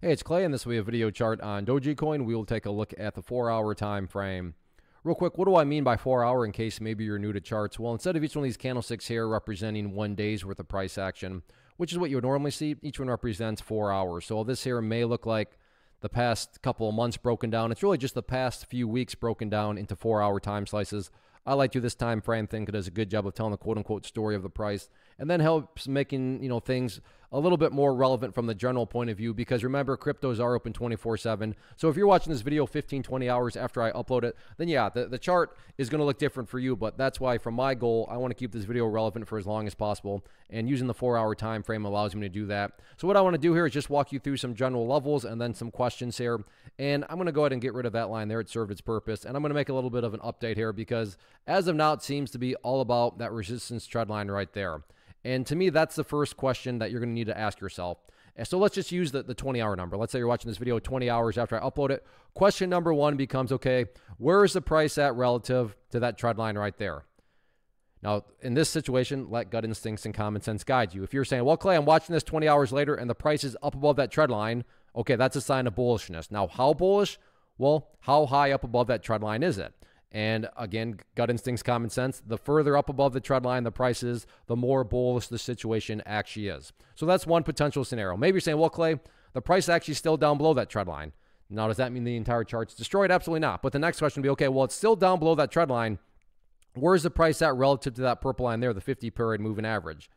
Hey, it's Clay, and this will be a video chart on Dogecoin. We will take a look at the four-hour time frame. Real quick, what do I mean by four-hour in case maybe you're new to charts? Well, instead of each one of these candlesticks here representing one day's worth of price action, which is what you would normally see, each one represents four hours. So this here may look like the past couple of months broken down. It's really just the past few weeks broken down into four-hour time slices. I like to this time frame thing because it does a good job of telling the quote-unquote story of the price and then helps making you know things a little bit more relevant from the general point of view because remember cryptos are open 24/7. So if you're watching this video 15 20 hours after I upload it, then yeah, the, the chart is going to look different for you, but that's why from my goal, I want to keep this video relevant for as long as possible and using the 4-hour time frame allows me to do that. So what I want to do here is just walk you through some general levels and then some questions here. And I'm going to go ahead and get rid of that line there. It served its purpose. And I'm going to make a little bit of an update here because as of now it seems to be all about that resistance tread line right there. And to me, that's the first question that you're going to need to ask yourself. And so let's just use the, the 20 hour number. Let's say you're watching this video 20 hours after I upload it. Question number one becomes okay, where is the price at relative to that trend line right there? Now, in this situation, let gut instincts and common sense guide you. If you're saying, well, Clay, I'm watching this 20 hours later and the price is up above that trend line, okay, that's a sign of bullishness. Now, how bullish? Well, how high up above that trend line is it? And again, gut instincts, common sense. The further up above the tread line the price is, the more bullish the situation actually is. So that's one potential scenario. Maybe you're saying, well, Clay, the price actually still down below that tread line. Now, does that mean the entire chart's destroyed? Absolutely not. But the next question would be, okay, well, it's still down below that tread line. Where's the price at relative to that purple line there, the 50 period moving average?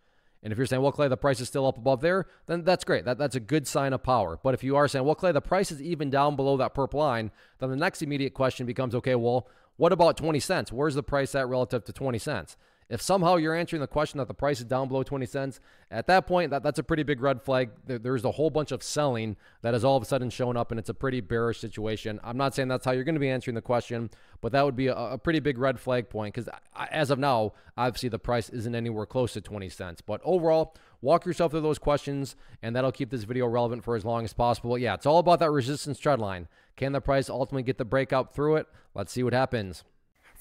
And if you're saying, well, Clay, the price is still up above there, then that's great. That, that's a good sign of power. But if you are saying, well, Clay, the price is even down below that purple line, then the next immediate question becomes, okay, well, what about 20 cents? Where's the price at relative to 20 cents? If somehow you're answering the question that the price is down below 20 cents, at that point, that, that's a pretty big red flag. There, there's a whole bunch of selling that has all of a sudden shown up, and it's a pretty bearish situation. I'm not saying that's how you're going to be answering the question, but that would be a, a pretty big red flag point because as of now, obviously the price isn't anywhere close to 20 cents. But overall, walk yourself through those questions, and that'll keep this video relevant for as long as possible. Yeah, it's all about that resistance tread line. Can the price ultimately get the breakout through it? Let's see what happens.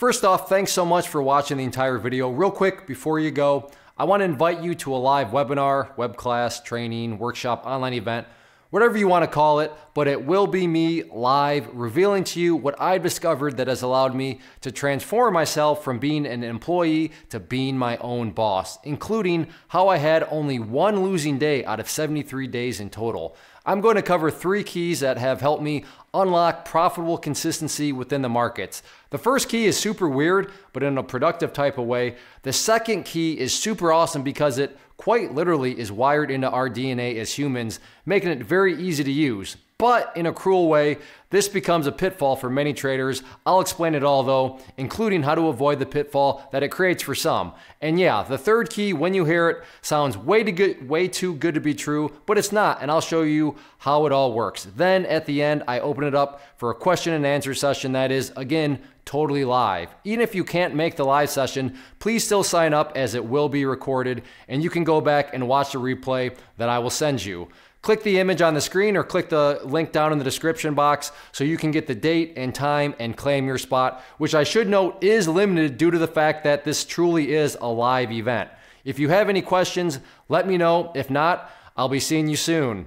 First off, thanks so much for watching the entire video. Real quick, before you go, I wanna invite you to a live webinar, web class, training, workshop, online event whatever you want to call it, but it will be me live revealing to you what I discovered that has allowed me to transform myself from being an employee to being my own boss, including how I had only one losing day out of 73 days in total. I'm going to cover three keys that have helped me unlock profitable consistency within the markets. The first key is super weird, but in a productive type of way. The second key is super awesome because it quite literally is wired into our DNA as humans, making it very easy to use. But in a cruel way, this becomes a pitfall for many traders. I'll explain it all though, including how to avoid the pitfall that it creates for some. And yeah, the third key, when you hear it, sounds way too good, way too good to be true, but it's not, and I'll show you how it all works. Then at the end, I open it up for a question and answer session that is, again, totally live. Even if you can't make the live session, please still sign up as it will be recorded and you can go back and watch the replay that I will send you. Click the image on the screen or click the link down in the description box so you can get the date and time and claim your spot, which I should note is limited due to the fact that this truly is a live event. If you have any questions, let me know. If not, I'll be seeing you soon.